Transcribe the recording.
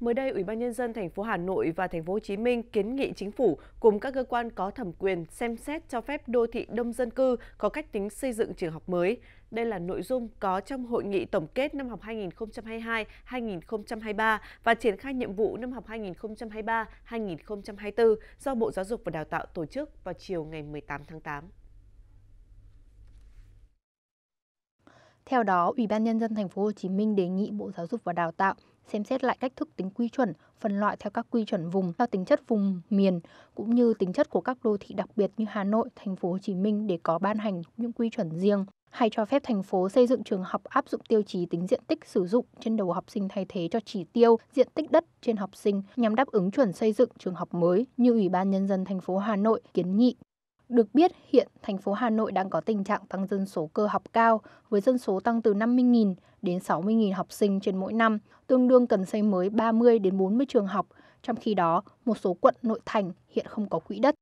Mới đây, Ủy ban nhân dân thành phố Hà Nội và thành phố Hồ Chí Minh kiến nghị chính phủ cùng các cơ quan có thẩm quyền xem xét cho phép đô thị đông dân cư có cách tính xây dựng trường học mới. Đây là nội dung có trong hội nghị tổng kết năm học 2022-2023 và triển khai nhiệm vụ năm học 2023-2024 do Bộ Giáo dục và Đào tạo tổ chức vào chiều ngày 18 tháng 8. Theo đó, Ủy ban nhân dân thành phố Hồ Chí Minh đề nghị Bộ Giáo dục và Đào tạo xem xét lại cách thức tính quy chuẩn, phân loại theo các quy chuẩn vùng theo tính chất vùng miền cũng như tính chất của các đô thị đặc biệt như Hà Nội, thành phố Hồ Chí Minh để có ban hành những quy chuẩn riêng hay cho phép thành phố xây dựng trường học áp dụng tiêu chí tính diện tích sử dụng trên đầu học sinh thay thế cho chỉ tiêu diện tích đất trên học sinh nhằm đáp ứng chuẩn xây dựng trường học mới như Ủy ban nhân dân thành phố Hà Nội kiến nghị. Được biết, hiện thành phố Hà Nội đang có tình trạng tăng dân số cơ học cao với dân số tăng từ 50.000 đến 60.000 học sinh trên mỗi năm, tương đương cần xây mới 30 đến 40 trường học, trong khi đó một số quận nội thành hiện không có quỹ đất